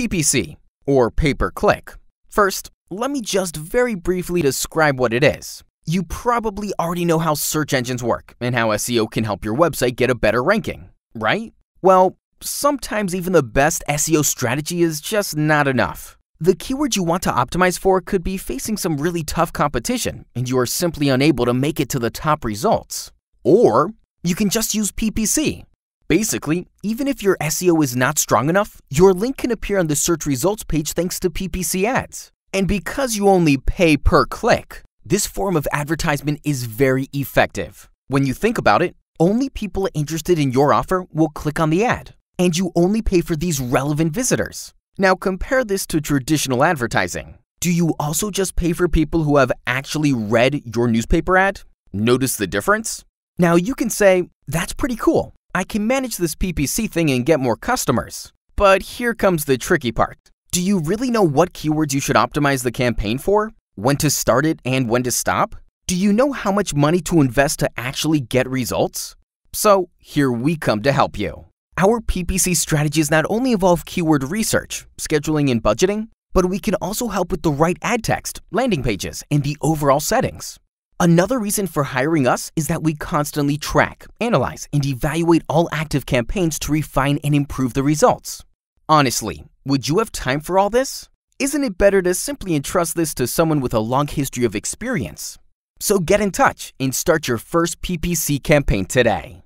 PPC, or pay-per-click. First, let me just very briefly describe what it is. You probably already know how search engines work and how SEO can help your website get a better ranking, right? Well, sometimes even the best SEO strategy is just not enough. The keyword you want to optimize for could be facing some really tough competition and you are simply unable to make it to the top results. Or you can just use PPC, Basically, even if your SEO is not strong enough, your link can appear on the search results page thanks to PPC ads. And because you only pay per click, this form of advertisement is very effective. When you think about it, only people interested in your offer will click on the ad, and you only pay for these relevant visitors. Now compare this to traditional advertising. Do you also just pay for people who have actually read your newspaper ad? Notice the difference? Now you can say, that's pretty cool. I can manage this PPC thing and get more customers. But here comes the tricky part. Do you really know what keywords you should optimize the campaign for? When to start it and when to stop? Do you know how much money to invest to actually get results? So here we come to help you. Our PPC strategies not only involve keyword research, scheduling and budgeting, but we can also help with the right ad text, landing pages, and the overall settings. Another reason for hiring us is that we constantly track, analyze, and evaluate all active campaigns to refine and improve the results. Honestly, would you have time for all this? Isn't it better to simply entrust this to someone with a long history of experience? So get in touch and start your first PPC campaign today.